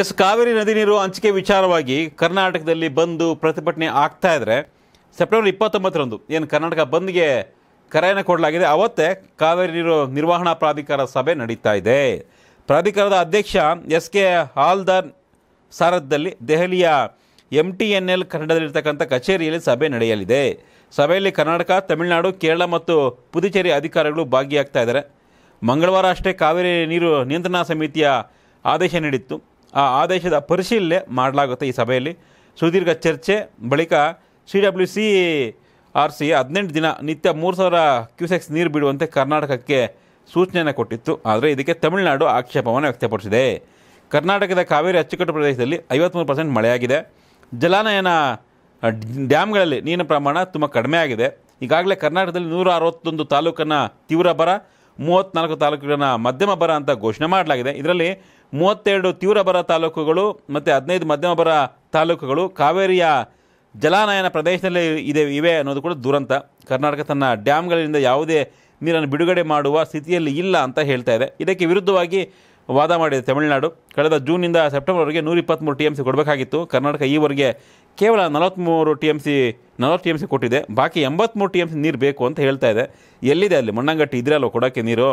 S Kaveri ನದಿ ನೀರು ಹಂಚಿಕೆ ವಿಚಾರವಾಗಿ ಕರ್ನಾಟಕದಲ್ಲಿ ಬಂದು ಪ್ರತಿಭಟನೆ ಆಗ್ತಾ ಇದ್ರೆ ಸೆಪ್ಟೆಂಬರ್ ಇಪ್ಪತ್ತೊಂಬತ್ತರಂದು ಏನು ಕರ್ನಾಟಕ ಬಂದ್ಗೆ ಕರೆಯನ್ನು ಕೊಡಲಾಗಿದೆ ಅವತ್ತೇ ಕಾವೇರಿ ನೀರು ನಿರ್ವಹಣಾ ಪ್ರಾಧಿಕಾರ ಸಭೆ ನಡೀತಾ ಇದೆ ಪ್ರಾಧಿಕಾರದ ಅಧ್ಯಕ್ಷ ಎಸ್ ಕೆ ಹಾಲ್ದಾರ್ ಸಾರದ್ದಲ್ಲಿ ದೆಹಲಿಯ ಎಂ ಟಿ ಎನ್ ಎಲ್ ಕನ್ನಡದಲ್ಲಿರ್ತಕ್ಕಂಥ ಕಚೇರಿಯಲ್ಲಿ ಸಭೆ ನಡೆಯಲಿದೆ ಸಭೆಯಲ್ಲಿ ಕರ್ನಾಟಕ ತಮಿಳುನಾಡು ಕೇರಳ ಮತ್ತು ಪುದುಚೇರಿ ಅಧಿಕಾರಿಗಳು ಭಾಗಿಯಾಗ್ತಾ ಇದ್ದಾರೆ ಮಂಗಳವಾರ ಅಷ್ಟೇ ಕಾವೇರಿ ನೀರು ನಿಯಂತ್ರಣ ಸಮಿತಿಯ ಆದೇಶ ನೀಡಿತ್ತು ಆ ಆದೇಶದ ಪರಿಶೀಲನೆ ಮಾಡಲಾಗುತ್ತೆ ಈ ಸಭೆಯಲ್ಲಿ ಸುದೀರ್ಘ ಚರ್ಚೆ ಬಳಿಕ C W C R C ಹದಿನೆಂಟು ದಿನ ನಿತ್ಯ ಮೂರು ಸಾವಿರ ಕ್ಯೂಸೆಕ್ಸ್ ನೀರು ಬಿಡುವಂತೆ ಕರ್ನಾಟಕಕ್ಕೆ ಸೂಚನೆಯನ್ನು ಕೊಟ್ಟಿತ್ತು ಆದರೆ ಇದಕ್ಕೆ ತಮಿಳುನಾಡು ಆಕ್ಷೇಪವನ್ನು ವ್ಯಕ್ತಪಡಿಸಿದೆ ಕರ್ನಾಟಕದ ಕಾವೇರಿ ಅಚ್ಚುಕಟ್ಟು ಪ್ರದೇಶದಲ್ಲಿ ಐವತ್ತ್ಮೂರು ಪರ್ಸೆಂಟ್ ಮಳೆಯಾಗಿದೆ ಜಲಾನಯನ ಡ್ಯಾಮ್ಗಳಲ್ಲಿ ನೀರಿನ ಪ್ರಮಾಣ ತುಂಬ ಕಡಿಮೆ ಆಗಿದೆ ಈಗಾಗಲೇ ಕರ್ನಾಟಕದಲ್ಲಿ ನೂರ ಅರವತ್ತೊಂದು ತಾಲೂಕನ್ನು ತೀವ್ರ ಬರ ಮೂವತ್ತ್ನಾಲ್ಕು ತಾಲೂಕುಗಳನ್ನು ಮಧ್ಯಮ ಬರ ಅಂತ ಘೋಷಣೆ ಮಾಡಲಾಗಿದೆ ಇದರಲ್ಲಿ ಮೂವತ್ತೆರಡು ತೀವ್ರ ಬರ ತಾಲೂಕುಗಳು ಮತ್ತು ಹದಿನೈದು ಮಧ್ಯಮ ಬರ ತಾಲೂಕುಗಳು ಕಾವೇರಿಯ ಜಲಾನಯನ ಪ್ರದೇಶದಲ್ಲಿ ಇದೆ ಇವೆ ಅನ್ನೋದು ಕೂಡ ದುರಂತ ಕರ್ನಾಟಕ ತನ್ನ ಡ್ಯಾಮ್ಗಳಿಂದ ಯಾವುದೇ ನೀರನ್ನು ಬಿಡುಗಡೆ ಮಾಡುವ ಸ್ಥಿತಿಯಲ್ಲಿ ಇಲ್ಲ ಅಂತ ಹೇಳ್ತಾ ಇದೆ ಇದಕ್ಕೆ ವಿರುದ್ಧವಾಗಿ ವಾದ ಮಾಡಿದೆ ತಮಿಳುನಾಡು ಕಳೆದ ಜೂನಿಂದ ಸೆಪ್ಟೆಂಬರ್ವರೆಗೆ ನೂರ ಇಪ್ಪತ್ತ್ಮೂರು ಟಿ ಎಮ್ ಸಿ ಕೊಡಬೇಕಾಗಿತ್ತು ಕರ್ನಾಟಕ ಈವರೆಗೆ ಕೇವಲ ನಲವತ್ತ್ಮೂರು ಟಿ ಎಮ್ ಸಿ ನಲವತ್ತು ಟಿ ಎಮ್ ಸಿ ಕೊಟ್ಟಿದೆ ಬಾಕಿ ಎಂಬತ್ತ್ಮೂರು ಟಿ ಎಮ್ ಸಿ ನೀರು ಬೇಕು ಅಂತ ಹೇಳ್ತಾ ಇದೆ ಎಲ್ಲಿದೆ ಅಲ್ಲಿ ಮಣ್ಣಂಗಟ್ಟಿ ಇದ್ರೆ ಅಲ್ವ ಕೊಡೋಕ್ಕೆ ನೀರು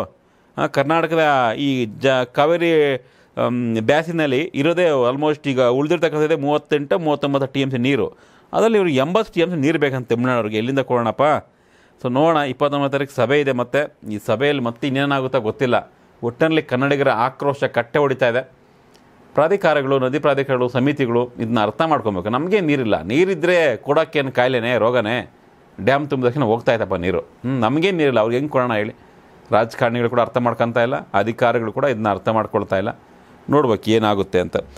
ಕರ್ನಾಟಕದ ಈ ಜ ಕಾವೇರಿ ಬ್ಯಾಸಿನಲ್ಲಿ ಇರೋದೇ ಆಲ್ಮೋಸ್ಟ್ ಈಗ ಉಳಿದಿರ್ತಕ್ಕಂಥದ್ದೇ ಮೂವತ್ತೆಂಟು ಮೂವತ್ತೊಂಬತ್ತು ಟಿ ಎಮ್ ಸಿ ನೀರು ಅದರಲ್ಲಿ ಇವರು ಎಂಬತ್ತು ಟಿ ಎಮ್ ಸಿ ನೀರು ಬೇಕಂತ ತಮಿಳುನಾಡವ್ರಿಗೆ ಎಲ್ಲಿಂದ ಕೊಡೋಣಪ್ಪ ಸೊ ನೋಡೋಣ ಇಪ್ಪತ್ತೊಂಬತ್ತು ತಾರೀಕು ಸಭೆ ಇದೆ ಮತ್ತೆ ಈ ಸಭೆಯಲ್ಲಿ ಮತ್ತೆ ಇನ್ನೇನಾಗುತ್ತಾ ಗೊತ್ತಿಲ್ಲ ಒಟ್ಟಿನಲ್ಲಿ ಕನ್ನಡಿಗರ ಆಕ್ರೋಶ ಕಟ್ಟೆ ಹೊಡಿತಾ ಇದೆ ಪ್ರಾಧಿಕಾರಗಳು ನದಿ ಪ್ರಾಧಿಕಾರಗಳು ಸಮಿತಿಗಳು ಇದನ್ನ ಅರ್ಥ ಮಾಡ್ಕೊಬೇಕು ನಮಗೆ ನೀರಿಲ್ಲ ನೀರಿದ್ದರೆ ಕೊಡೋಕ್ಕೇನು ಕಾಯಿಲೆನೇ ರೋಗನೇ ಡ್ಯಾಮ್ ತುಂಬಿದ ತಕ್ಷಣ ಹೋಗ್ತಾ ಇತ್ತಪ್ಪ ನೀರು ನಮಗೇನು ನೀರಿಲ್ಲ ಅವ್ರಿಗೆ ಹೆಂಗೆ ಕೊಡೋಣ ಹೇಳಿ ರಾಜಕಾರಣಿಗಳು ಕೂಡ ಅರ್ಥ ಮಾಡ್ಕೊತಾ ಇಲ್ಲ ಅಧಿಕಾರಿಗಳು ಕೂಡ ಇದನ್ನ ಅರ್ಥ ಮಾಡ್ಕೊಳ್ತಾ ಇಲ್ಲ ನೋಡ್ಬೇಕು ಏನಾಗುತ್ತೆ ಅಂತ